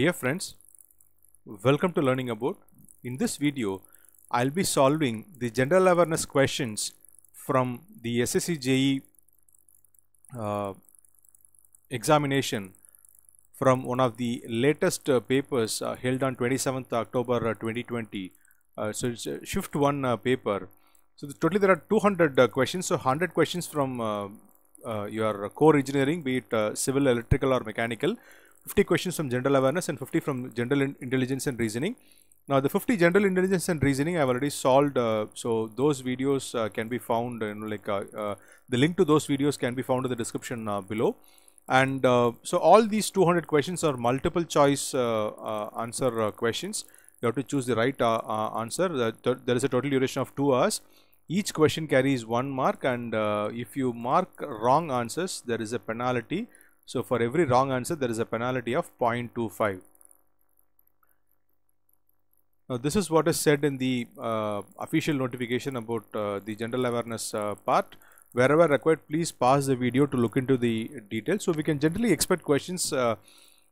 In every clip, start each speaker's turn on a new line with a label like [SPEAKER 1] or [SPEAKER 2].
[SPEAKER 1] Dear friends, welcome to Learning About. In this video, I'll be solving the general awareness questions from the SSC JE uh, examination from one of the latest uh, papers uh, held on 27th October 2020. Uh, uh, so it's shift one uh, paper. So the, totally there are 200 questions. So 100 questions from your core engineering, be it civil, electrical or mechanical. 50 questions from general awareness and 50 from general in intelligence and reasoning. Now the 50 general intelligence and reasoning I've already solved. Uh, so those videos uh, can be found you know, like uh, uh the link to those videos can be found in the description uh, below. And uh, so all these 200 questions are multiple choice answer questions. You have to choose the right answer. there is a total duration of two hours. Each question carries one mark and if you mark wrong answers, there is a penalty so for every wrong answer, there is a penalty of 0.25. Now this is what is said in the uh, official notification about uh, the general awareness uh, part. Wherever required, please pause the video to look into the details. So we can generally expect questions uh,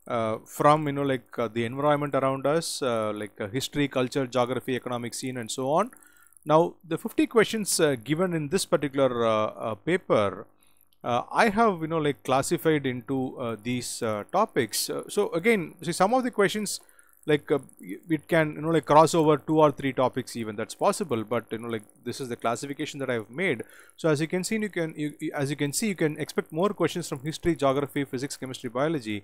[SPEAKER 1] uh, from you know like uh, the environment around us, like history, culture, geography, economic scene, and so on. Now the 50 questions given in this particular paper uh, I have you know like classified into uh, these uh, topics. Uh, so again, see some of the questions like uh, it can you know like cross over two or three topics even that's possible but you know like this is the classification that i have made so as you can see you can you, as you can see you can expect more questions from history geography physics chemistry biology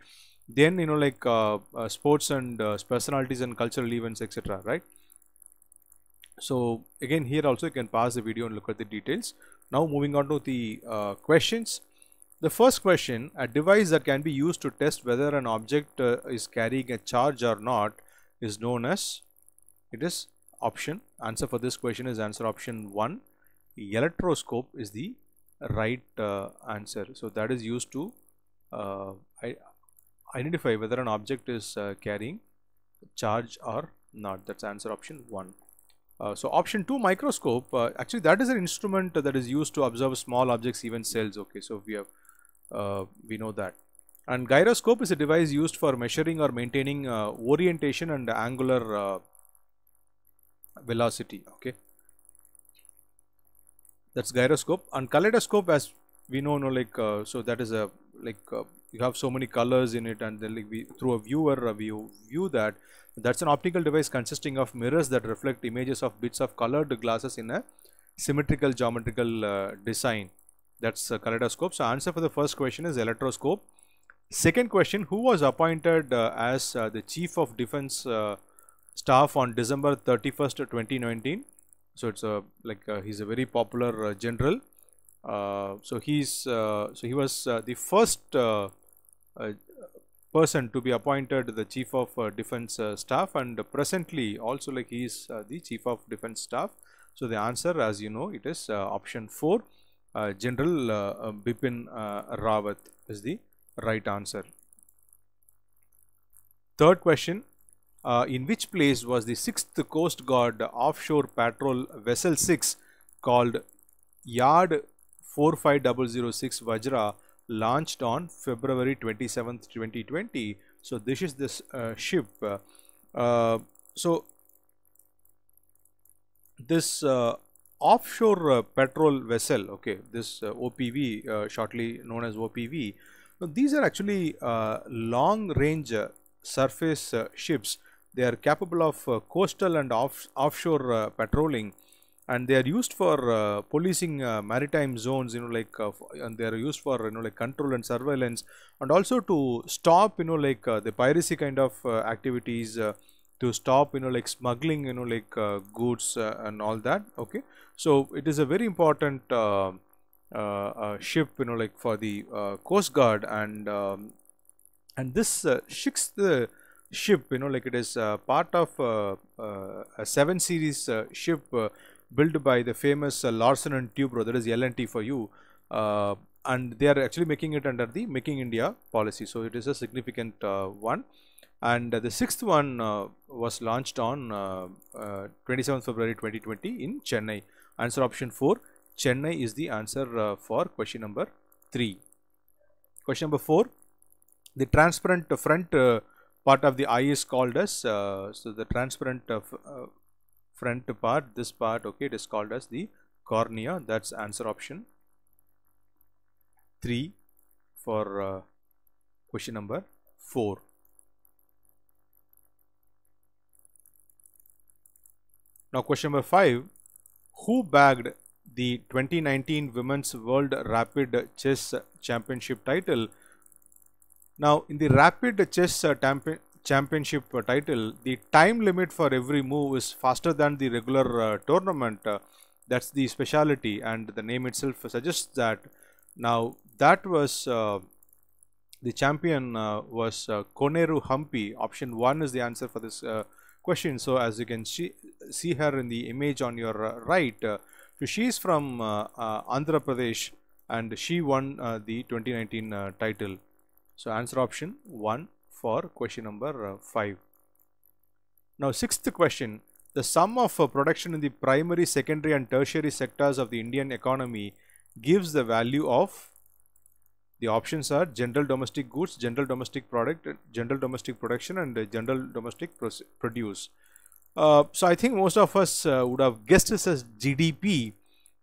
[SPEAKER 1] then you know like uh, sports and personalities and cultural events etc right so again here also you can pause the video and look at the details now moving on to the uh, questions. The first question, a device that can be used to test whether an object uh, is carrying a charge or not is known as, it is option. Answer for this question is answer option 1. Electroscope is the right uh, answer. So that is used to uh, identify whether an object is uh, carrying charge or not. That's answer option 1. Uh, so option 2 microscope uh, actually that is an instrument that is used to observe small objects even cells okay so we have uh, we know that and gyroscope is a device used for measuring or maintaining uh, orientation and angular uh, velocity okay that's gyroscope and kaleidoscope as we know know like so that is a like you have so many colors in it and then like we, through a viewer we view, that that's an optical device consisting of mirrors that reflect images of bits of colored glasses in a symmetrical geometrical uh, design that's a kaleidoscope so answer for the first question is electroscope second question who was appointed uh, as uh, the chief of defense uh, staff on december 31st 2019 so it's a like uh, he's a very popular uh, general so he's so he was the first person to be appointed the chief of uh, defense uh, staff and presently also like he is uh, the chief of defense staff so the answer as you know it is option 4 general bipin rawat is the right answer third question uh, in which place was the 6th Coast Guard offshore patrol vessel 6 called Yard 45006 Vajra launched on February 27th 2020 so this is this uh, ship uh, uh, so this uh, offshore patrol vessel okay this OPV shortly known as OPV these are actually long range surface ships they are capable of coastal and off offshore patrolling and they are used for uh, policing uh, maritime zones you know like uh, and they are used for you know like control and surveillance and also to stop you know like uh, the piracy kind of uh, activities uh, to stop you know like smuggling you know like goods and all that okay so it is a very important ship you know like for the coast guard and um, and this sixth ship you know like it is part of a seven series ship built by the famous uh, Larsen and Tubro, that is LNT for you. Uh, and they are actually making it under the Making India policy. So it is a significant uh, one. And uh, the sixth one uh, was launched on 27th February 2020 in Chennai. Answer option 4, Chennai is the answer for question number 3. Question number 4, the transparent front part of the eye is called as uh, so the transparent of. uh, front part this part okay it is called as the cornea that's answer option 3 for uh, question number 4 now question number 5 who bagged the 2019 women's world rapid chess championship title now in the rapid chess uh, championship title, the time limit for every move is faster than the regular uh, tournament. Uh, that's the speciality and the name itself suggests that. Now that was uh, the champion uh, was uh, Koneru Hampi. Option 1 is the answer for this uh, question. So as you can see, see her in the image on your right, so she is from Andhra Pradesh and she won the 2019 title. So answer option 1 for question number uh, 5. Now sixth question, the sum of uh, production in the primary, secondary and tertiary sectors of the Indian economy gives the value of the options are general domestic goods, general domestic product, general domestic production and uh, general domestic produce. Uh, so I think most of us uh, would have guessed this as GDP,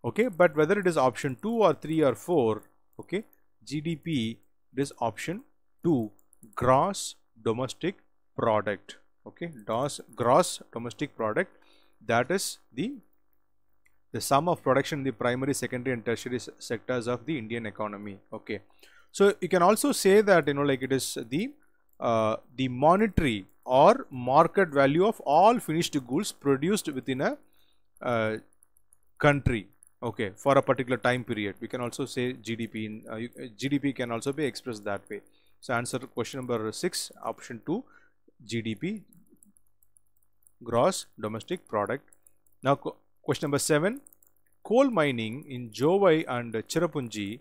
[SPEAKER 1] okay, but whether it is option 2 or 3 or 4, okay, GDP, is option 2 gross domestic product okay DOS, gross domestic product that is the the sum of production in the primary secondary and tertiary sectors of the indian economy okay so you can also say that you know like it is the uh, the monetary or market value of all finished goods produced within a uh, country okay for a particular time period we can also say gdp in uh, gdp can also be expressed that way so answer question number 6 option 2 GDP gross domestic product. Now question number 7 coal mining in Jowai and Chirapunji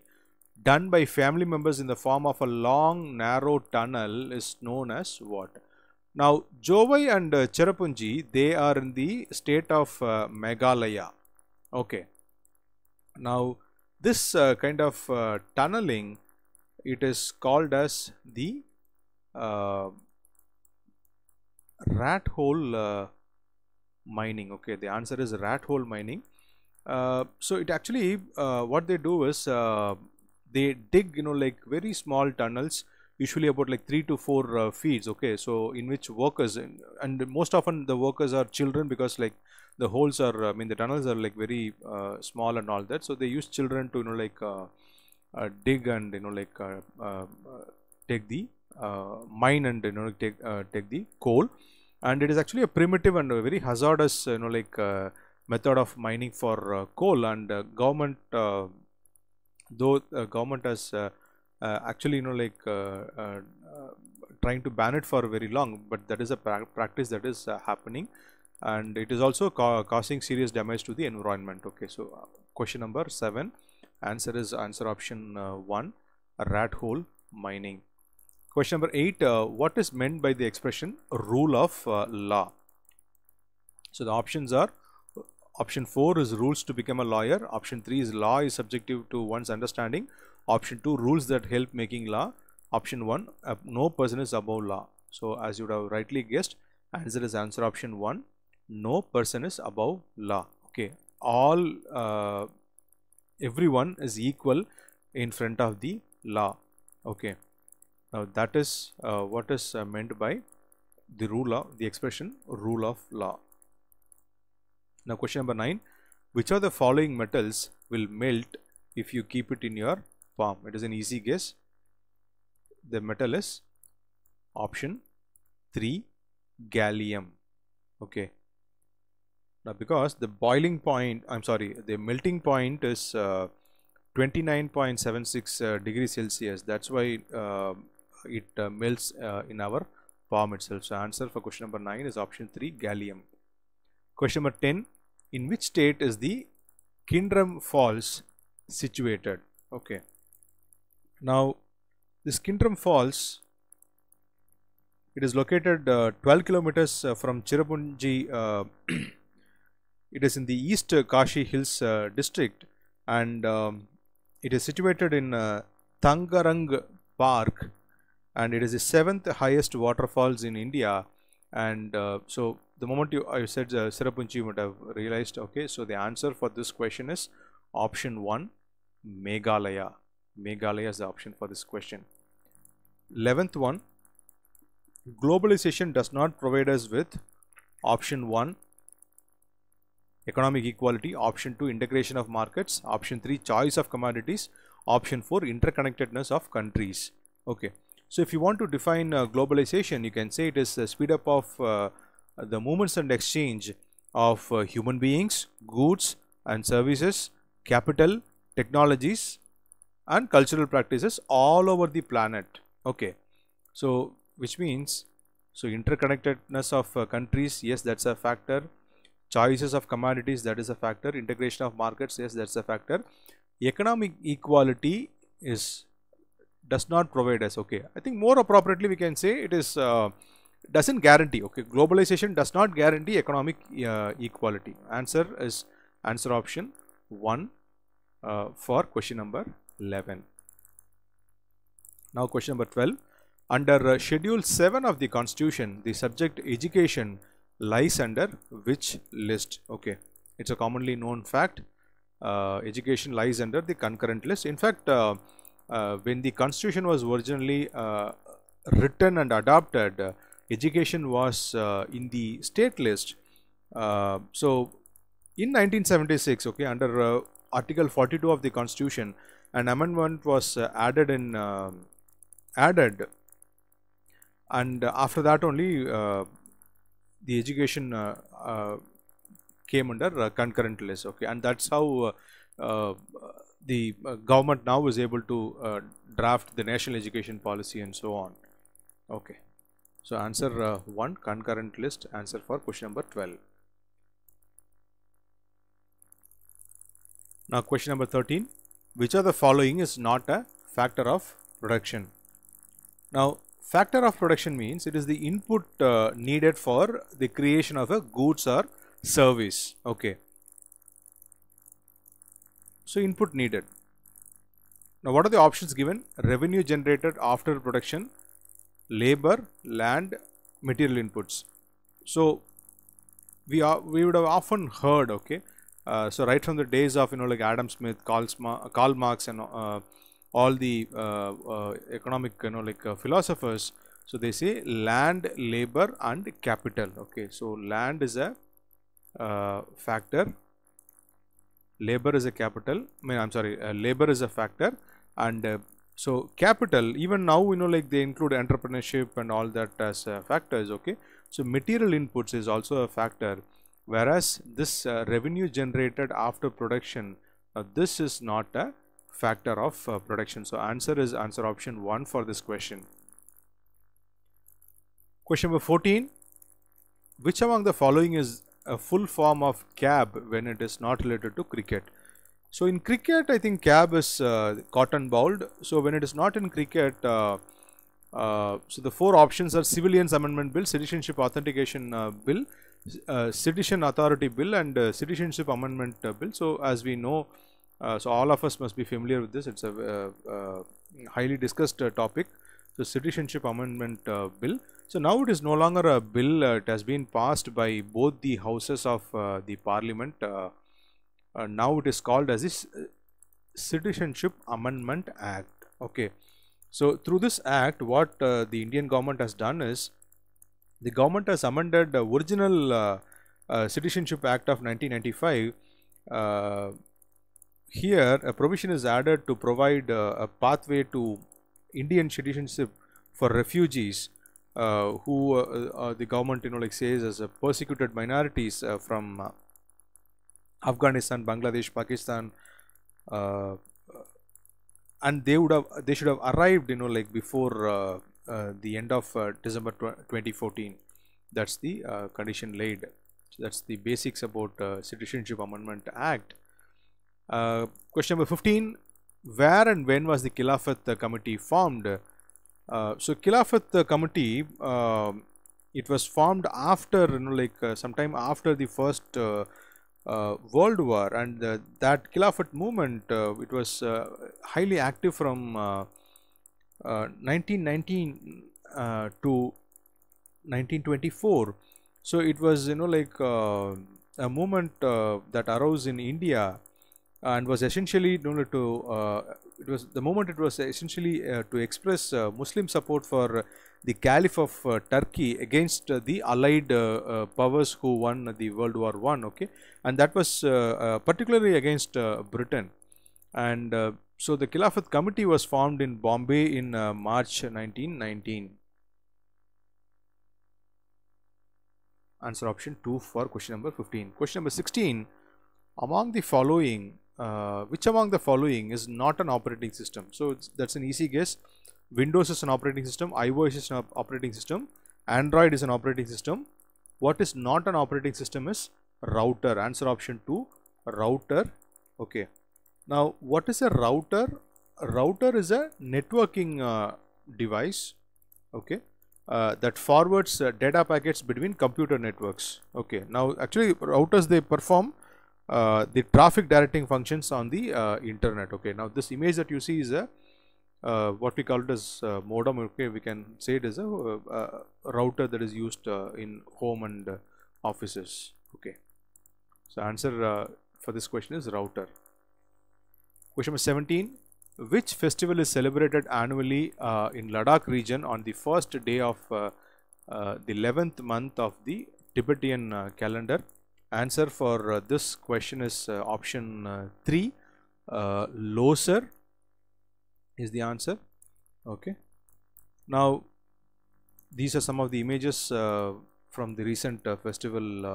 [SPEAKER 1] done by family members in the form of a long narrow tunnel is known as what? Now Jowai and uh, they are in the state of uh, Meghalaya. Okay. Now this uh, kind of uh, tunneling it is called as the uh, rat hole uh, mining okay the answer is rat hole mining uh, so it actually uh, what they do is uh, they dig you know like very small tunnels usually about like three to four uh, feet okay so in which workers and most often the workers are children because like the holes are i mean the tunnels are like very small and all that so they use children to you know like uh, dig and you know like uh, uh, take the uh, mine and you know take take the coal and it is actually a primitive and a very hazardous you know like method of mining for coal and government though government has actually you know like trying to ban it for very long but that is a pra practice that is happening and it is also ca causing serious damage to the environment okay so question number 7 Answer is answer option uh, 1, rat hole mining. Question number 8, uh, what is meant by the expression rule of uh, law? So the options are option 4 is rules to become a lawyer, option 3 is law is subjective to one's understanding, option 2 rules that help making law, option 1 uh, no person is above law. So as you would have rightly guessed, answer is answer option 1 no person is above law okay all uh, everyone is equal in front of the law okay now that is uh, what is uh, meant by the rule of the expression rule of law now question number 9 which of the following metals will melt if you keep it in your palm it is an easy guess the metal is option 3 gallium okay now because the boiling point, I'm sorry, the melting point is uh, 29.76 uh, degrees Celsius. That's why um, it uh, melts in our palm itself. So answer for question number 9 is option 3 gallium. Question number 10. In which state is the Kindram Falls situated? Okay. Now this Kindram Falls it is located uh, 12 kilometers uh, from Chirapunji uh, it is in the East Kashi Hills uh, district and um, it is situated in uh, Tangarang Park and it is the seventh highest waterfalls in India and uh, so the moment you I said uh, Sirapunchi you would have realized okay so the answer for this question is option 1 Meghalaya Meghalaya is the option for this question 11th one globalization does not provide us with option 1 economic equality, option 2 integration of markets, option 3 choice of commodities, option 4 interconnectedness of countries. Okay. So if you want to define uh, globalization, you can say it is the speed up of uh, the movements and exchange of uh, human beings, goods and services, capital, technologies and cultural practices all over the planet. Okay. So which means so interconnectedness of uh, countries, yes, that's a factor choices of commodities that is a factor integration of markets yes that's a factor economic equality is does not provide us okay i think more appropriately we can say it is uh, doesn't guarantee okay globalization does not guarantee economic uh, equality answer is answer option 1 uh, for question number 11 now question number 12 under uh, schedule 7 of the constitution the subject education lies under which list okay it's a commonly known fact uh, education lies under the concurrent list in fact uh, uh, when the constitution was originally uh, written and adopted uh, education was uh, in the state list so in 1976 okay under article 42 of the constitution an amendment was added in um, added and after that only the education uh, uh, came under uh, concurrent list okay and that's how the government now is able to draft the national education policy and so on okay so answer 1 concurrent list answer for question number 12 Now question number 13, which of the following is not a factor of production? Now Factor of production means it is the input uh, needed for the creation of a goods or service. Okay. So input needed. Now what are the options given? Revenue generated after production, labor, land, material inputs. So we are we would have often heard, okay, uh, so right from the days of you know like Adam Smith, Karl, Karl Marx, and uh, all the uh, uh, economic you know like uh, philosophers so they say land labor and capital okay so land is a factor labor is a capital I mean, i'm sorry labor is a factor and so capital even now you know like they include entrepreneurship and all that as uh, factors okay so material inputs is also a factor whereas this uh, revenue generated after production uh, this is not a factor of uh, production. So answer is answer option 1 for this question. Question number 14. Which among the following is a full form of cab when it is not related to cricket? So in cricket, I think cab is uh, cotton bowled. So when it is not in cricket, uh, uh so the four options are Civilians Amendment Bill, Citizenship Authentication uh, Bill, uh, citizen Authority Bill and Citizenship Amendment Bill. So as we know, uh, so all of us must be familiar with this. It's a uh, uh, highly discussed uh, topic. the citizenship amendment uh, bill. So now it is no longer a bill. it has been passed by both the houses of the parliament. now it is called as this citizenship amendment act. Okay. So through this act, what the Indian government has done is the government has amended the original citizenship act of 1995 here a provision is added to provide uh, a pathway to Indian citizenship for refugees uh, who uh, uh, the government you know like says as persecuted minorities uh, from uh, Afghanistan, Bangladesh, Pakistan, and they would have they should have arrived you know like before the end of December 2014. That's the condition laid. So that's the basics about Citizenship Amendment Act. Uh, question number 15 Where and when was the Khilafat Committee formed? Uh, so, Khilafat Committee um, it was formed after you know, like uh, sometime after the first uh, uh, World War and that Khilafat movement it was highly active from 1919 to 1924 so it was you know like uh, a movement uh, that arose in india and was essentially you know, to uh, it was the moment it was essentially uh, to express uh, Muslim support for the Caliph of uh, Turkey against uh, the Allied uh, powers who won the World War One. Okay, and that was particularly against Britain. And so the Khilafat Committee was formed in Bombay in March 1919. Answer option 2 for question number 15. Question number 16. Among the following, uh, which among the following is not an operating system? So that's an easy guess. Windows is an operating system, iOS is an op operating system, Android is an operating system. What is not an operating system is router. Answer option 2, router. Okay. Now, what is a router? A router is a networking uh, device, okay, uh, that forwards uh, data packets between computer networks. Okay. Now, actually, routers they perform uh, the traffic directing functions on the uh, internet okay now this image that you see is a uh, what we call it as modem okay we can say it is a, uh, a router that is used uh, in home and uh, offices okay so answer for this question is router question number 17 which festival is celebrated annually in Ladakh region on the first day of the 11th month of the Tibetan calendar answer for uh, this question is uh, option uh, 3 uh, loser is the answer okay now these are some of the images uh, from the recent uh, festival uh,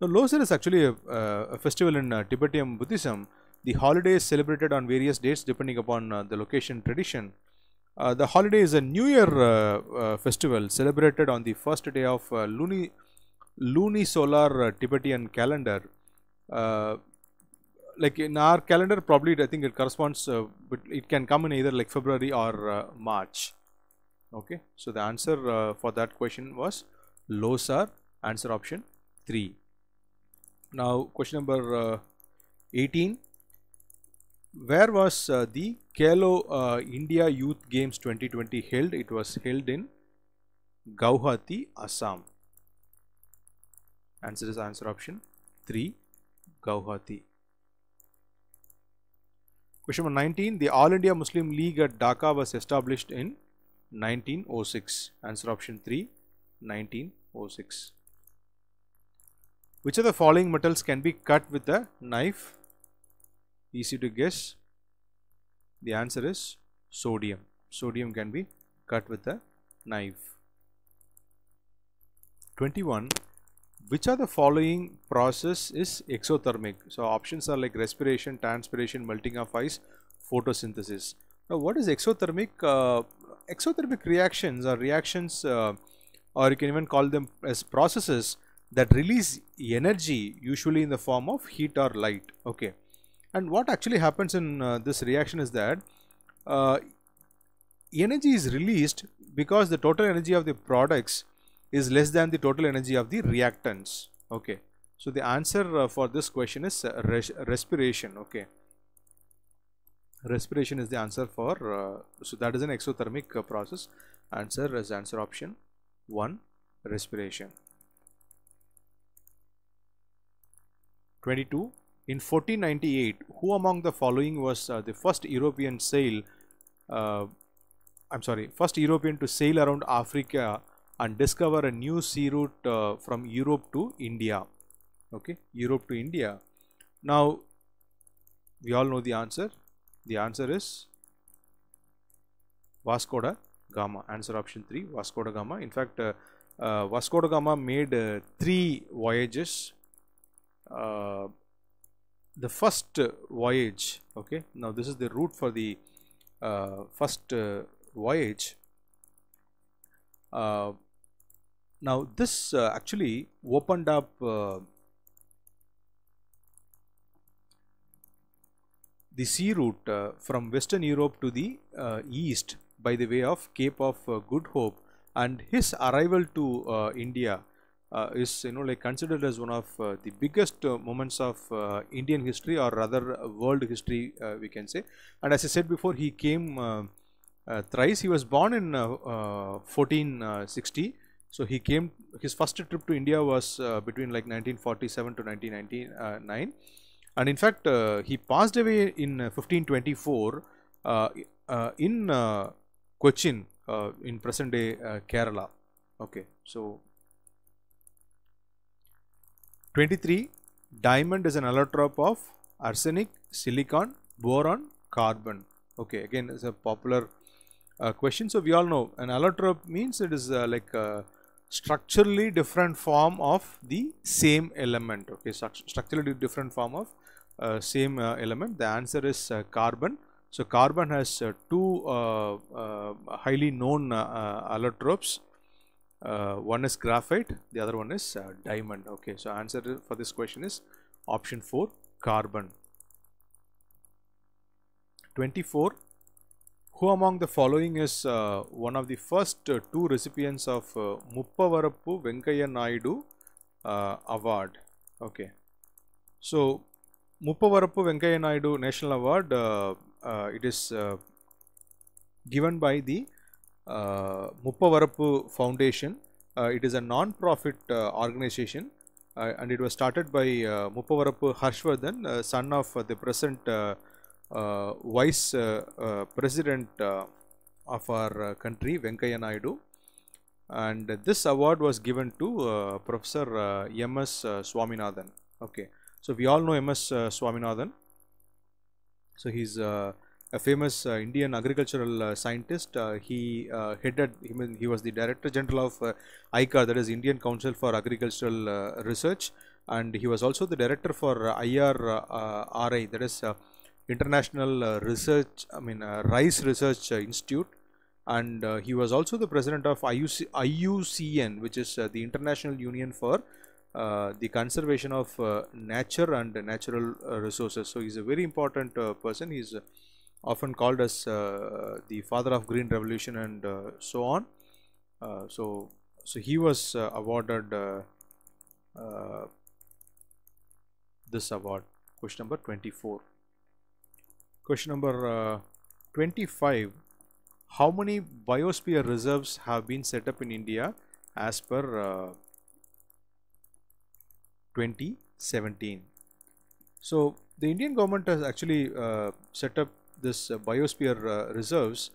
[SPEAKER 1] now loser is actually a, uh, a festival in Tibetan Buddhism the holiday is celebrated on various dates depending upon the location tradition the holiday is a new year festival celebrated on the first day of uh, Luni lunisolar uh, Tibetan calendar, uh, like in our calendar probably I think it corresponds, uh, but it can come in either like February or March. Okay, so the answer for that question was Losar, answer option 3. Now question number 18 where was uh, the Kelo uh, India Youth Games 2020 held? It was held in Gauhati, Assam. Answer is answer option 3 Gauhati. Question number 19. The All India Muslim League at Dhaka was established in 1906. Answer option 3 1906. Which of the following metals can be cut with a knife? Easy to guess. The answer is sodium. Sodium can be cut with a knife. 21 which are the following process is exothermic so options are like respiration transpiration melting of ice photosynthesis now what is exothermic uh, exothermic reactions or reactions uh, or you can even call them as processes that release energy usually in the form of heat or light okay and what actually happens in uh, this reaction is that uh, energy is released because the total energy of the products is less than the total energy of the reactants. Okay. So the answer uh, for this question is uh, res respiration. Okay. Respiration is the answer for, uh, so that is an exothermic uh, process. Answer is answer option 1, respiration. 22. In 1498, who among the following was uh, the first European sail, I'm sorry, first European to sail around Africa and discover a new sea route uh, from Europe to India. Okay, Europe to India. Now, we all know the answer. The answer is Vasco da Gama. Answer option 3, Vasco da Gama. In fact, uh, uh, Vasco da Gama made uh, three voyages. Uh, the first voyage, okay, now this is the route for the uh, first voyage. Uh, now this uh, actually opened up uh, the sea route uh, from Western Europe to the uh, east by the way of Cape of uh, Good Hope and his arrival to uh, India is you know like considered as one of the biggest moments of Indian history or rather world history we can say and as I said before he came thrice he was born in 1460 so he came, his first trip to India was uh, between like 1947 to 1999. Uh, and in fact, uh, he passed away in 1524 uh, uh, in uh, Cochin, in present day Kerala. Okay, so 23, diamond is an allotrope of arsenic, silicon, boron, carbon. Okay, again, it's a popular question. So we all know an allotrope means it is like structurally different form of the same element okay structurally different form of uh, same uh, element the answer is uh, carbon so carbon has uh, two uh, uh, highly known allotropes one is graphite the other one is diamond okay so answer for this question is option 4 carbon 24 who among the following is uh, one of the first uh, two recipients of uh, Muppavarappu Venkaya Naidu uh, Award. Okay. So, Muppavarappu Venkaya Naidu National Award, uh, uh, it is uh, given by the uh, Muppavarappu Foundation. it is a non-profit organization and it was started by uh, Muppavarappu Harshvardhan, son of the present uh, Vice uh, uh, President of our country, Venkaiah Naidu. And this award was given to Professor M.S. Swaminathan. Okay, so we all know M.S. Swaminathan. So he's a famous uh, Indian agricultural uh, scientist. Uh, he headed, he, he, was the Director General of uh, ICAR, that is Indian Council for Agricultural Research, and he was also the Director for ri that is international uh, research, I mean uh, Rice Research uh, Institute, and he was also the president of IUC, IUCN, which is the International Union for the Conservation of Nature and Natural Resources. So he's a very important person. He's often called as uh, the father of green revolution and uh, so on uh, so so he was awarded this award question number 24 Question number uh, 25. How many biosphere reserves have been set up in India as per uh, 2017? So the Indian government has actually uh, set up this uh, biosphere uh, reserves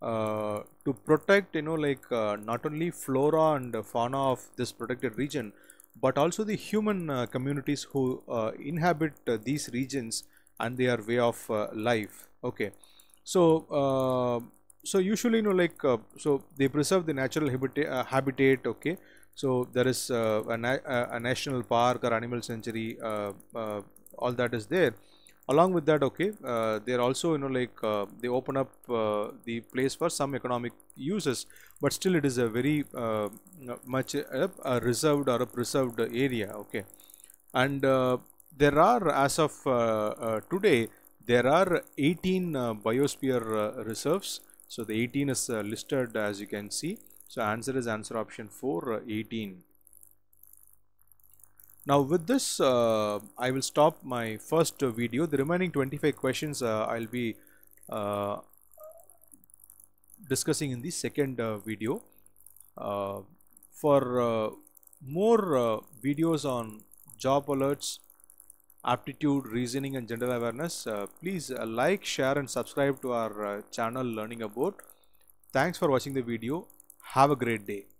[SPEAKER 1] uh, to protect you know like not only flora and fauna of this protected region but also the human communities who inhabit these regions and their way of uh, life okay so uh, so usually you know like uh, so they preserve the natural habita habitat okay so there is a, na a, national park or animal sanctuary all that is there along with that okay uh, they're also you know like uh, they open up uh, the place for some economic uses but still it is a very much a, a, reserved or a preserved area okay and there are as of uh, uh, today there are 18 uh, biosphere reserves so the 18 is listed as you can see so answer is answer option 4 18 now with this, uh, I will stop my first video. The remaining 25 questions uh, I'll be uh, discussing in the second video. for more videos on job alerts, aptitude reasoning and general awareness uh, please uh, like share and subscribe to our uh, channel learning about thanks for watching the video have a great day